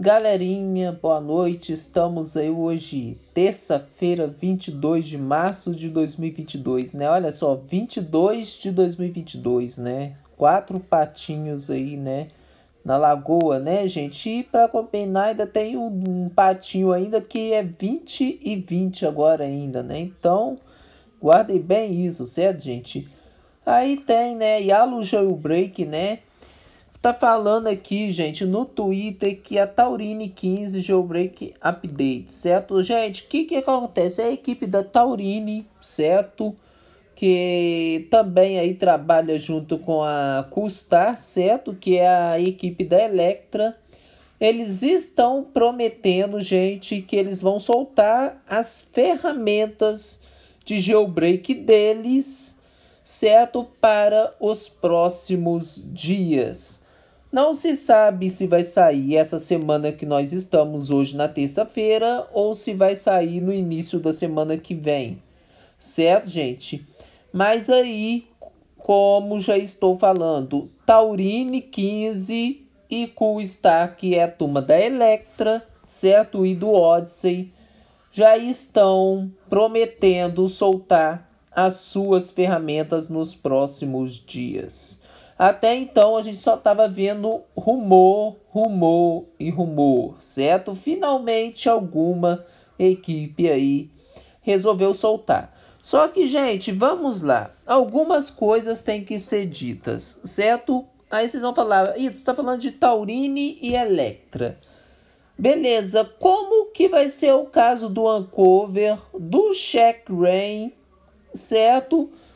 Galerinha, boa noite. Estamos aí hoje, terça-feira, 22 de março de 2022, né? Olha só, 22 de 2022, né? Quatro patinhos aí, né? Na lagoa, né, gente? E para combinar, ainda tem um, um, patinho ainda que é 20 e 20 agora ainda, né? Então, guardem bem isso, certo, gente? Aí tem, né, Yalo Jailbreak, né? Tá falando aqui, gente, no Twitter que a Taurine 15 Jailbreak Update, certo? Gente, o que que acontece? É a equipe da Taurine, certo? Que também aí trabalha junto com a Custar, certo? Que é a equipe da Electra. Eles estão prometendo, gente, que eles vão soltar as ferramentas de jailbreak deles, certo? Para os próximos dias. Não se sabe se vai sair essa semana que nós estamos hoje na terça-feira ou se vai sair no início da semana que vem, certo, gente? Mas aí, como já estou falando, Taurine 15 e Coolstar, que é a turma da Electra, certo? E do Odyssey, já estão prometendo soltar as suas ferramentas nos próximos dias. Até então a gente só estava vendo rumor, rumor e rumor, certo? Finalmente alguma equipe aí resolveu soltar. Só que, gente, vamos lá. Algumas coisas têm que ser ditas, certo? Aí vocês vão falar, Ih, você está falando de Taurine e Electra. Beleza, como que vai ser o caso do Uncover, do Check Rain, certo? Certo?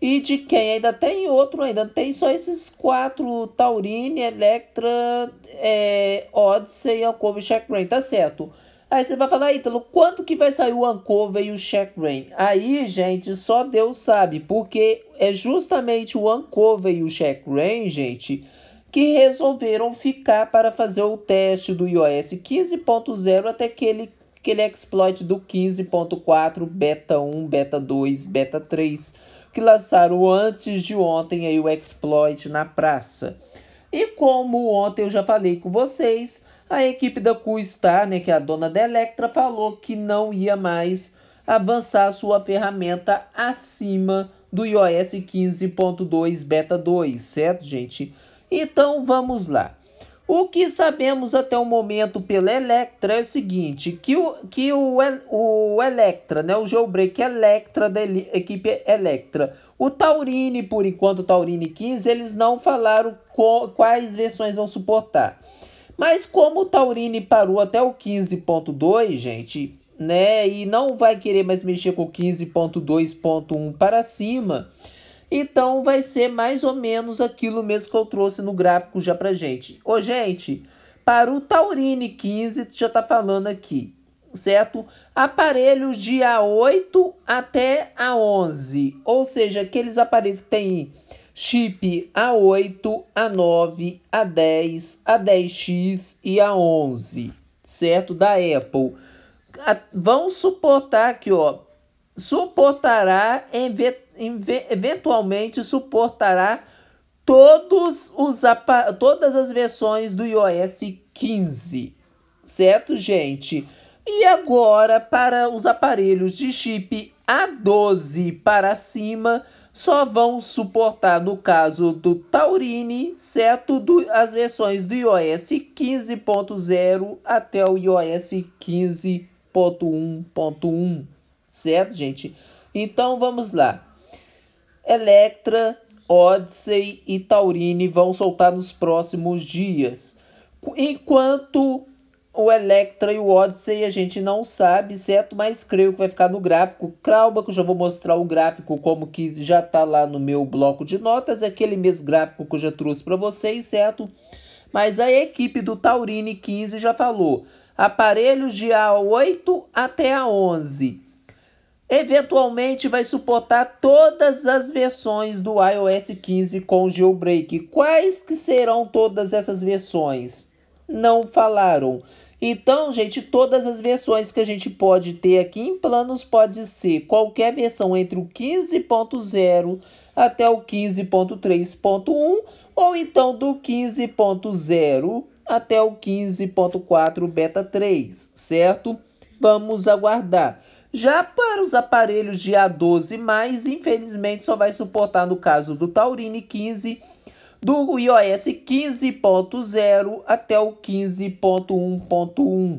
E de quem ainda tem outro, ainda tem só esses quatro: Taurine, Electra, é, Odyssey, Ancova e Shackrain, tá certo. Aí você vai falar, Ítalo, quanto que vai sair o Ancova e o Shackrain? Aí, gente, só Deus sabe, porque é justamente o Ancova e o Shackrain, gente, que resolveram ficar para fazer o teste do iOS 15.0 até aquele, aquele exploit do 15.4, beta 1, beta 2, beta 3 que lançaram antes de ontem aí o exploit na praça. E como ontem eu já falei com vocês, a equipe da CuStar né, que é a dona da Electra, falou que não ia mais avançar sua ferramenta acima do iOS 15.2 Beta 2, certo, gente? Então vamos lá. O que sabemos até o momento pela Electra é o seguinte, que o, que o, o Electra, né, o jailbreak Electra da equipe Electra, o Taurine, por enquanto o Taurine 15, eles não falaram quais versões vão suportar. Mas como o Taurine parou até o 15.2, gente, né, e não vai querer mais mexer com o 15.2.1 para cima... Então vai ser mais ou menos aquilo mesmo que eu trouxe no gráfico já pra gente. Ô, gente, para o Taurine 15, já tá falando aqui, certo? Aparelhos de A8 até A11, ou seja, aqueles aparelhos que tem chip A8, A9, A10, A10X e A11, certo? Da Apple. Vão suportar aqui, ó, suportará, eventualmente suportará todos os todas as versões do iOS 15, certo, gente? E agora, para os aparelhos de chip A12 para cima, só vão suportar, no caso do Taurine, certo? Do, as versões do iOS 15.0 até o iOS 15.1.1. Certo, gente? Então vamos lá. Electra, Odyssey e Taurine vão soltar nos próximos dias. Enquanto o Electra e o Odyssey a gente não sabe, certo? Mas creio que vai ficar no gráfico. Crauba, que eu já vou mostrar o gráfico como que já tá lá no meu bloco de notas. É aquele mesmo gráfico que eu já trouxe para vocês, certo? Mas a equipe do Taurine 15 já falou. Aparelhos de A8 até A11 eventualmente vai suportar todas as versões do iOS 15 com jailbreak. Quais que serão todas essas versões? Não falaram. Então, gente, todas as versões que a gente pode ter aqui em planos pode ser qualquer versão entre o 15.0 até o 15.3.1 ou então do 15.0 até o 15.4 beta 3, certo? Vamos aguardar. Já para os aparelhos de A12+, infelizmente só vai suportar no caso do Taurine 15, do iOS 15.0 até o 15.1.1.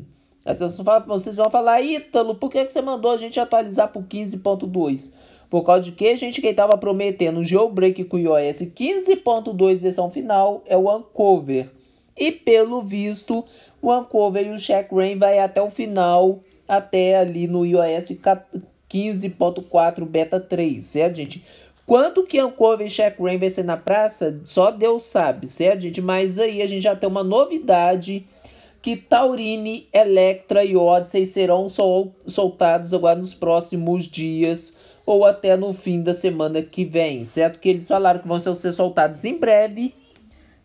Vocês vão falar, Ítalo, por que, que você mandou a gente atualizar para o 15.2? Por causa de que, a gente, quem estava prometendo um jailbreak com o iOS 15.2 versão final é o Uncover. E pelo visto, o Uncover e o Check Rain vai até o final até ali no iOS 15.4 beta 3, certo, gente? Quanto que é o e Check Rain vai ser na praça, só Deus sabe, certo, gente? Mas aí a gente já tem uma novidade que Taurine, Electra e Odyssey serão sol soltados agora nos próximos dias ou até no fim da semana que vem, certo? Que eles falaram que vão ser soltados em breve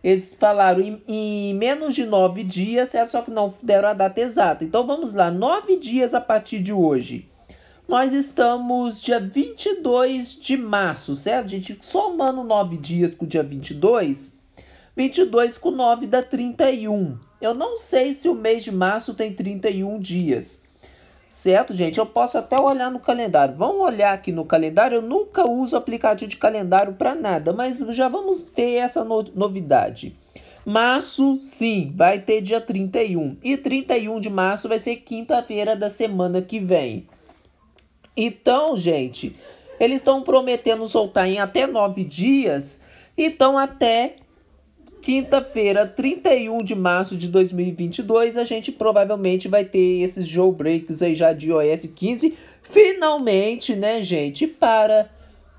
eles falaram em, em menos de nove dias, certo? Só que não deram a data exata. Então vamos lá, nove dias a partir de hoje. Nós estamos dia 22 de março, certo? A gente, somando nove dias com o dia 22, 22 com 9 dá 31. Eu não sei se o mês de março tem 31 dias. Certo, gente? Eu posso até olhar no calendário. Vamos olhar aqui no calendário. Eu nunca uso aplicativo de calendário para nada, mas já vamos ter essa no novidade. Março, sim, vai ter dia 31. E 31 de março vai ser quinta-feira da semana que vem. Então, gente, eles estão prometendo soltar em até nove dias. Então, até Quinta-feira, 31 de março de 2022, a gente provavelmente vai ter esses jailbreaks aí já de iOS 15. Finalmente, né, gente, para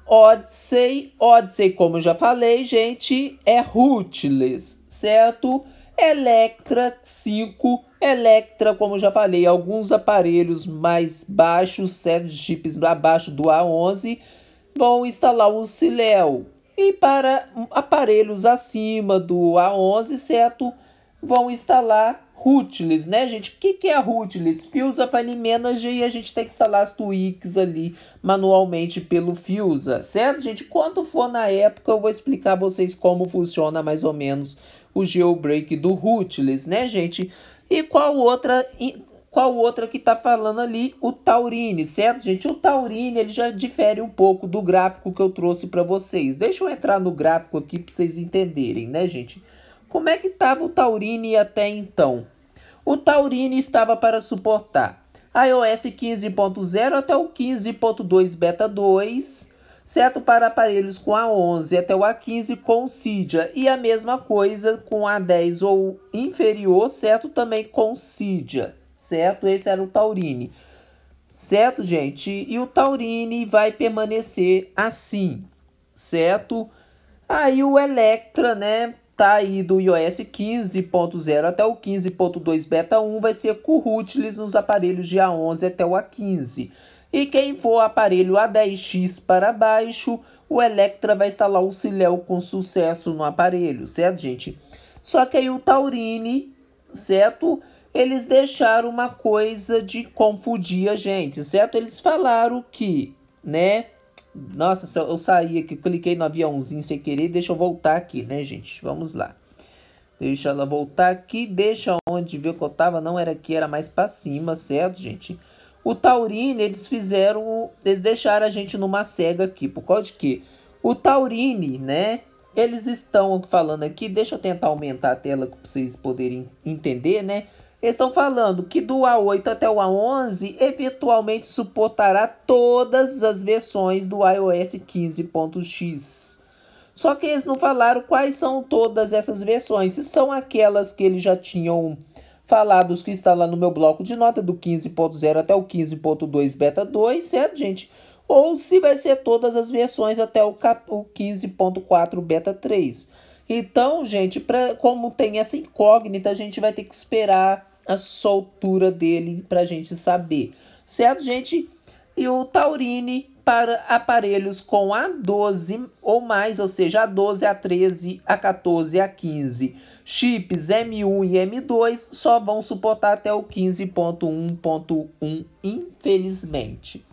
Odyssey. Odyssey, como eu já falei, gente, é rootless, certo? Electra 5, Electra, como já falei, alguns aparelhos mais baixos, certo? chips abaixo do A11, vão instalar o Sileo. E para aparelhos acima do A11, certo, vão instalar rootless, né, gente? O que, que é rootless? Fusa File Manager e a gente tem que instalar as tweaks ali manualmente pelo Fusa, certo, gente? Quando for na época, eu vou explicar a vocês como funciona mais ou menos o jailbreak do rootless, né, gente? E qual outra qual outra que está falando ali? O Taurine, certo, gente? O Taurine ele já difere um pouco do gráfico que eu trouxe para vocês. Deixa eu entrar no gráfico aqui para vocês entenderem, né, gente? Como é que estava o Taurine até então? O Taurine estava para suportar iOS 15.0 até o 15.2 Beta 2, certo? Para aparelhos com A11 até o A15 com Cydia. E a mesma coisa com A10 ou inferior, certo? Também com Cydia certo? Esse era o Taurine, certo, gente? E o Taurine vai permanecer assim, certo? Aí o Electra, né, tá aí do iOS 15.0 até o 15.2 beta 1 vai ser currutilis nos aparelhos de A11 até o A15. E quem for aparelho A10X para baixo, o Electra vai instalar o Cileu com sucesso no aparelho, certo, gente? Só que aí o Taurine, certo? eles deixaram uma coisa de confundir a gente, certo? Eles falaram que, né? Nossa, eu saí aqui, cliquei no aviãozinho sem querer, deixa eu voltar aqui, né, gente? Vamos lá. Deixa ela voltar aqui, deixa onde viu que eu tava, não era aqui, era mais para cima, certo, gente? O Taurine, eles fizeram, eles deixaram a gente numa cega aqui, por causa de quê? O Taurine, né, eles estão falando aqui, deixa eu tentar aumentar a tela para vocês poderem entender, né? Eles estão falando que do A8 até o A11 eventualmente suportará todas as versões do iOS 15.x. Só que eles não falaram quais são todas essas versões, se são aquelas que eles já tinham falado, os que está lá no meu bloco de nota, do 15.0 até o 15.2 beta 2, certo, gente? Ou se vai ser todas as versões até o 15.4 beta 3. Então, gente, pra, como tem essa incógnita, a gente vai ter que esperar a soltura dele para a gente saber, certo, gente? E o Taurine para aparelhos com A12 ou mais, ou seja, A12, A13, A14, A15. Chips M1 e M2 só vão suportar até o 15.1.1, infelizmente.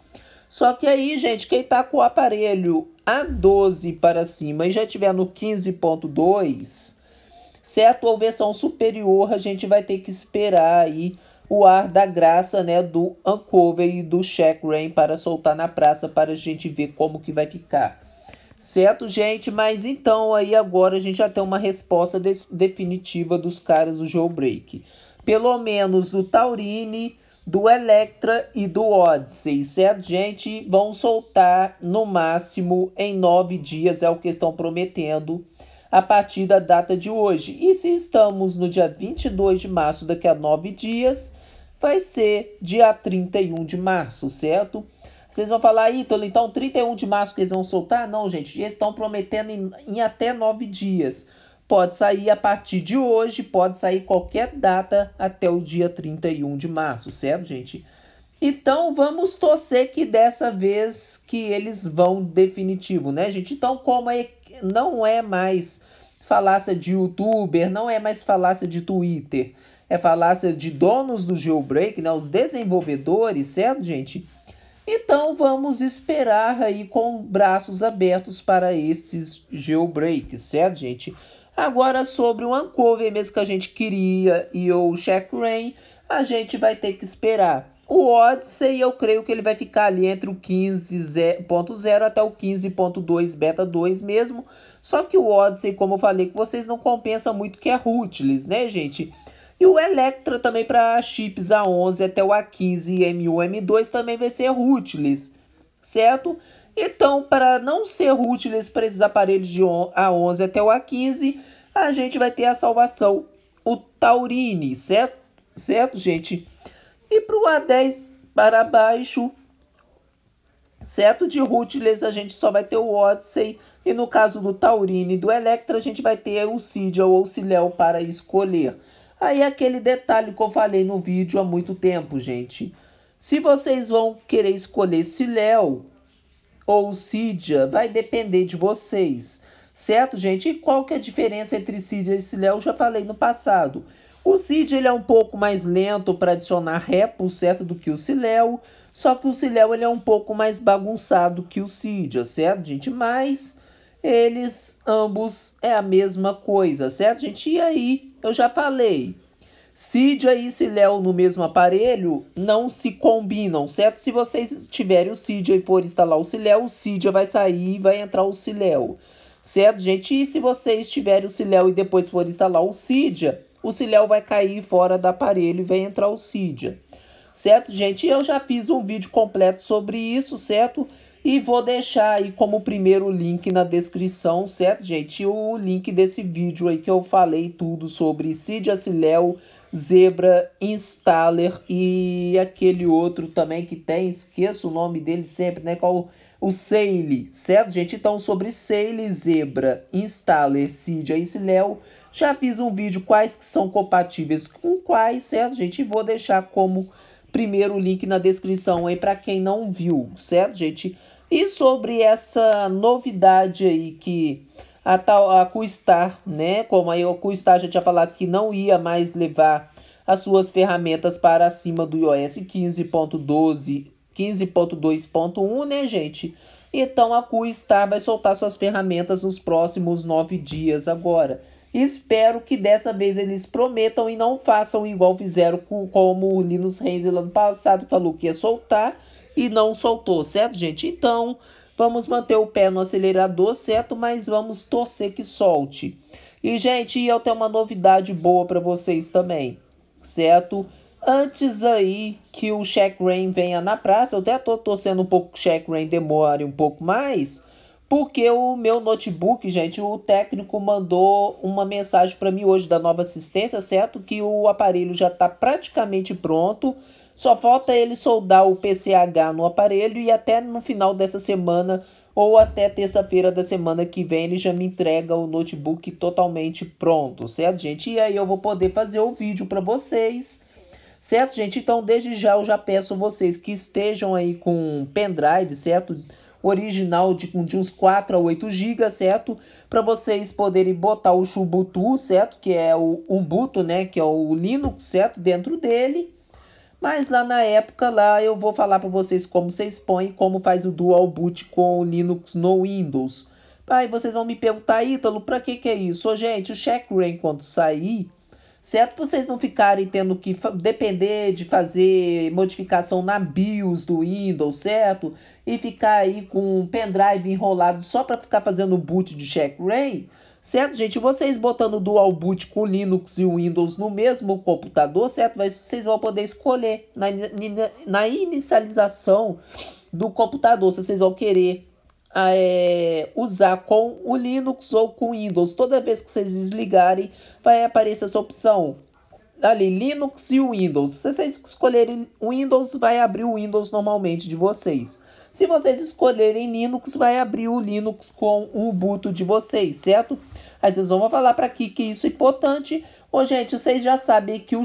Só que aí, gente, quem tá com o aparelho A12 para cima e já tiver no 15.2 se Ou a tua versão superior, a gente vai ter que esperar aí o ar da graça, né, do Uncover e do Shack Rain para soltar na praça para a gente ver como que vai ficar. Certo, gente? Mas então aí agora a gente já tem uma resposta definitiva dos caras do Jailbreak. Pelo menos do Taurine, do Electra e do Odyssey, certo, gente? Vão soltar no máximo em nove dias, é o que estão prometendo a partir da data de hoje. E se estamos no dia 22 de março, daqui a nove dias, vai ser dia 31 de março, certo? Vocês vão falar, ah, Ítalo, então 31 de março que eles vão soltar? Não, gente, eles estão prometendo em, em até nove dias. Pode sair a partir de hoje, pode sair qualquer data até o dia 31 de março, certo, gente? Então vamos torcer que dessa vez que eles vão definitivo, né, gente? Então, como a equipe não é mais falácia de youtuber, não é mais falácia de Twitter, é falácia de donos do jailbreak, né, os desenvolvedores, certo, gente? Então vamos esperar aí com braços abertos para esses jailbreaks, certo, gente? Agora sobre o Uncover mesmo que a gente queria e o Check Rain, a gente vai ter que esperar o Odyssey, eu creio que ele vai ficar ali entre o 15.0 até o 15.2 beta 2 mesmo. Só que o Odyssey, como eu falei com vocês, não compensa muito que é rootless, né, gente? E o Electra também para chips A11 até o A15 e M1, M2 também vai ser rootless, certo? Então, para não ser rootless para esses aparelhos de A11 até o A15, a gente vai ter a salvação, o Taurine, certo? Certo, gente? E para o A10 para baixo, certo? De Ruthless a gente só vai ter o Odyssey. E no caso do Taurine e do Electra, a gente vai ter o Sidial ou Silel para escolher. Aí é aquele detalhe que eu falei no vídeo há muito tempo, gente. Se vocês vão querer escolher Silel ou Cidia, vai depender de vocês. Certo, gente? E qual que é a diferença entre Cidia e Silel? Eu já falei no passado. O Cid ele é um pouco mais lento para adicionar ré por certo do que o Siléo, só que o Siléo ele é um pouco mais bagunçado que o Cid, certo, gente? Mas eles ambos é a mesma coisa, certo, gente? E aí, eu já falei, Cid e Siléo no mesmo aparelho não se combinam, certo? Se vocês tiverem o Cid e for instalar o Siléo, o Cidia vai sair e vai entrar o Siléo, certo, gente? E se vocês tiverem o Siléo e depois for instalar o Cidia, o cilial vai cair fora do aparelho e vai entrar o cídia. Certo, gente? Eu já fiz um vídeo completo sobre isso, certo? E vou deixar aí como primeiro link na descrição, certo, gente? O link desse vídeo aí que eu falei tudo sobre cídia, ciléu, Zebra, Installer e aquele outro também que tem, esqueço o nome dele sempre, né? Qual o Seile, certo, gente? Então, sobre Seile, Zebra, Installer, Cydia e Sileo, já fiz um vídeo quais que são compatíveis com quais, certo, gente? E vou deixar como primeiro link na descrição aí para quem não viu, certo, gente? E sobre essa novidade aí que a tal a Custar, né? Como aí o Custar já tinha falado que não ia mais levar as suas ferramentas para cima do iOS 15.12, 15.2.1, né, gente? Então a Custar vai soltar suas ferramentas nos próximos nove dias agora. Espero que dessa vez eles prometam e não façam igual fizeram com, como o Linus Reis ano passado falou que ia soltar e não soltou, certo, gente? Então, Vamos manter o pé no acelerador certo, mas vamos torcer que solte. E, gente, eu tenho uma novidade boa para vocês também, certo? Antes aí que o Shaq Rain venha na praça, eu até tô torcendo um pouco que o Shaq Rain demore um pouco mais, porque o meu notebook, gente, o técnico mandou uma mensagem para mim hoje da nova assistência, certo? Que o aparelho já está praticamente pronto só falta ele soldar o PCH no aparelho e até no final dessa semana ou até terça-feira da semana que vem ele já me entrega o notebook totalmente pronto, certo, gente? E aí eu vou poder fazer o vídeo para vocês, certo, gente? Então, desde já eu já peço vocês que estejam aí com pendrive, certo? original de, de uns 4 a 8 GB, certo? Para vocês poderem botar o Ubuntu, certo? Que é o Ubuntu, né? Que é o Linux, certo? Dentro dele. Mas lá na época, lá eu vou falar para vocês como se expõe como faz o dual boot com o Linux no Windows. Aí vocês vão me perguntar, Ítalo, para que que é isso? Ô, gente, o checkrun quando sair, certo? para vocês não ficarem tendo que depender de fazer modificação na BIOS do Windows, certo? E ficar aí com um pendrive enrolado só para ficar fazendo boot de checkrun. Certo, gente? Vocês botando o dual boot com o Linux e o Windows no mesmo computador, certo? Mas vocês vão poder escolher na, na inicialização do computador se vocês vão querer ah, é, usar com o Linux ou com o Windows. Toda vez que vocês desligarem, vai aparecer essa opção ali Linux e Windows. Se vocês escolherem Windows, vai abrir o Windows normalmente de vocês. Se vocês escolherem Linux, vai abrir o Linux com o Ubuntu de vocês, certo? Aí vocês vão falar para aqui que isso é importante. O gente, vocês já sabem que o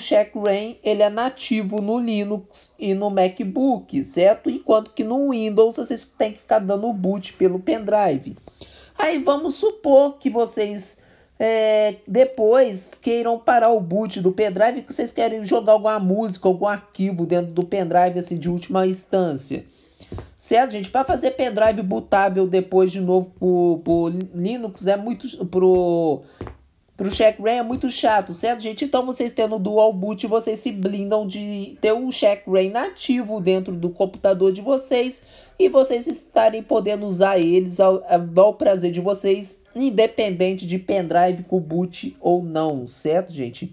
Rain ele é nativo no Linux e no MacBook, certo? Enquanto que no Windows, vocês têm que ficar dando boot pelo pendrive. Aí vamos supor que vocês... É, depois queiram parar o boot do pendrive que vocês querem jogar alguma música, algum arquivo dentro do pendrive assim de última instância. Certo, gente? Para fazer pendrive bootável depois de novo pro, pro Linux é muito. pro pro checkRAM é muito chato, certo, gente? Então, vocês tendo dual boot, vocês se blindam de ter um check checkRAM nativo dentro do computador de vocês e vocês estarem podendo usar eles ao, ao prazer de vocês, independente de pendrive com boot ou não, certo, gente?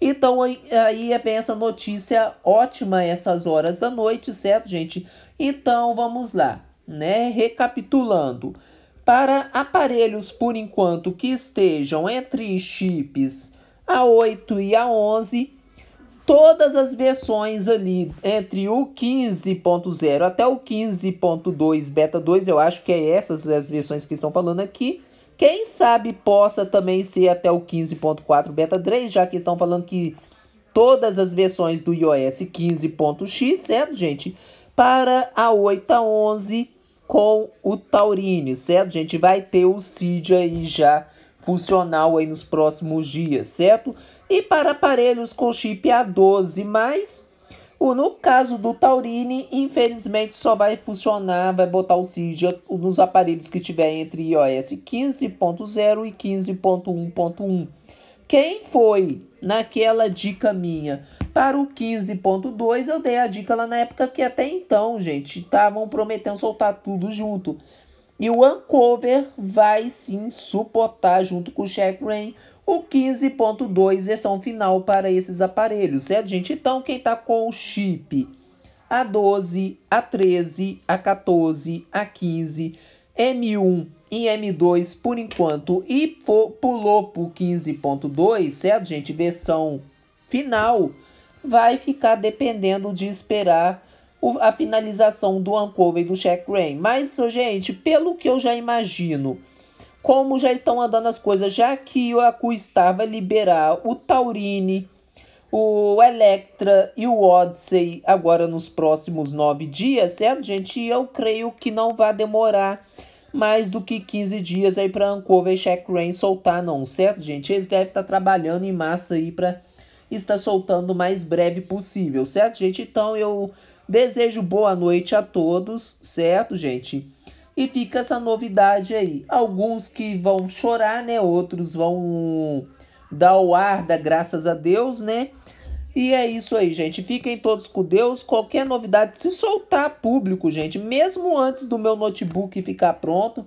Então aí é bem essa notícia ótima essas horas da noite, certo, gente? Então vamos lá, né? Recapitulando. Para aparelhos por enquanto que estejam entre chips A8 e A11, todas as versões ali entre o 15.0 até o 15.2 beta 2, eu acho que é essas as versões que estão falando aqui quem sabe possa também ser até o 15.4 beta 3, já que estão falando que todas as versões do iOS 15.x, certo, gente? Para a 8 a 11 com o Taurine, certo? gente vai ter o CID aí já funcional aí nos próximos dias, certo? E para aparelhos com chip A12+, no caso do Taurine, infelizmente só vai funcionar, vai botar o Cydia nos aparelhos que tiver entre iOS 15.0 e 15.1.1. Quem foi naquela dica minha para o 15.2, eu dei a dica lá na época que até então, gente, estavam prometendo soltar tudo junto. E o Vancouver vai sim suportar, junto com o Check Rain, o 15.2 versão final para esses aparelhos, certo, gente? Então, quem tá com o chip A12, A13, A14, A15, M1 e M2 por enquanto e for, pulou pro 15.2, certo, gente? Versão final vai ficar dependendo de esperar a finalização do Uncover e do Shaq Rain. Mas, gente, pelo que eu já imagino, como já estão andando as coisas, já que o Akustar estava liberar o Taurine, o Electra e o Odyssey agora nos próximos nove dias, certo, gente? E eu creio que não vai demorar mais do que 15 dias aí para Ancover e Shaq Rain soltar, não, certo, gente? Eles devem estar tá trabalhando em massa aí para estar soltando o mais breve possível, certo, gente? Então eu Desejo boa noite a todos, certo, gente? E fica essa novidade aí. Alguns que vão chorar, né? Outros vão dar o ar da graças a Deus, né? E é isso aí, gente. Fiquem todos com Deus. Qualquer novidade, se soltar público, gente, mesmo antes do meu notebook ficar pronto,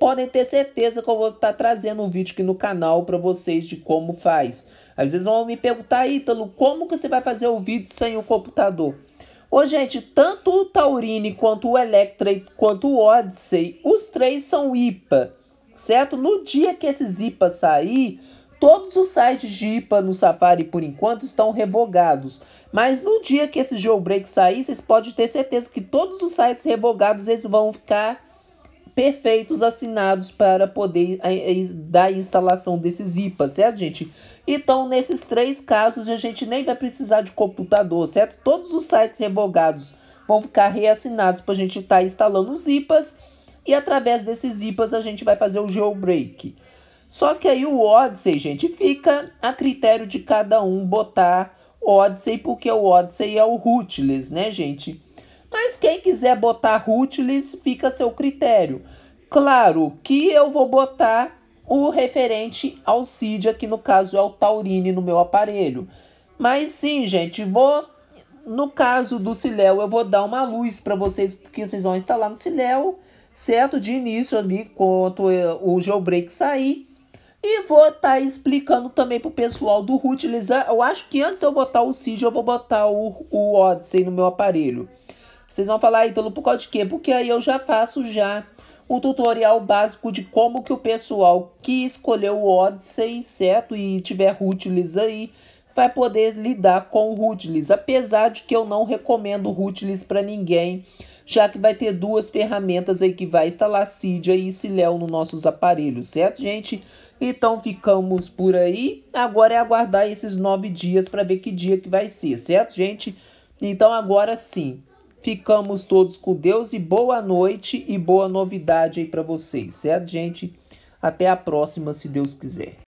podem ter certeza que eu vou estar tá trazendo um vídeo aqui no canal para vocês de como faz. Às vezes vão me perguntar, Ítalo, como que você vai fazer o vídeo sem o computador? Ô, gente, tanto o Taurine quanto o Electra quanto o Odyssey, os três são IPA, certo? No dia que esses IPA sair, todos os sites de IPA no Safari por enquanto estão revogados. Mas no dia que esse jailbreak sair, vocês podem ter certeza que todos os sites revogados eles vão ficar perfeitos assinados para poder eh, eh, dar instalação desses IPAs, certo, gente? Então, nesses três casos, a gente nem vai precisar de computador, certo? Todos os sites revogados vão ficar reassinados para a gente estar tá instalando os IPAs e através desses IPAs a gente vai fazer o jailbreak. Só que aí o Odyssey, gente, fica a critério de cada um botar Odyssey, porque o Odyssey é o rootless, né, gente? Mas quem quiser botar rootless, fica a seu critério. Claro que eu vou botar o referente ao CID, que no caso é o Taurine no meu aparelho. Mas sim, gente, vou no caso do Cileo, eu vou dar uma luz para vocês, porque vocês vão instalar no Cileo, certo? De início ali, quando o jailbreak sair. E vou estar tá explicando também pro pessoal do Rootless. Eu acho que antes de eu botar o Cid, eu vou botar o, o Odyssey no meu aparelho. Vocês vão falar, Ítalo, por causa de quê? Porque aí eu já faço já o tutorial básico de como que o pessoal que escolheu o Odyssey, certo? E tiver Rootless aí, vai poder lidar com o Rootless. Apesar de que eu não recomendo o Rootless para ninguém, já que vai ter duas ferramentas aí que vai instalar Cydia e Ciléo nos nossos aparelhos, certo, gente? Então ficamos por aí. Agora é aguardar esses nove dias para ver que dia que vai ser, certo, gente? Então agora sim, Ficamos todos com Deus e boa noite e boa novidade aí para vocês, certo, gente? Até a próxima, se Deus quiser.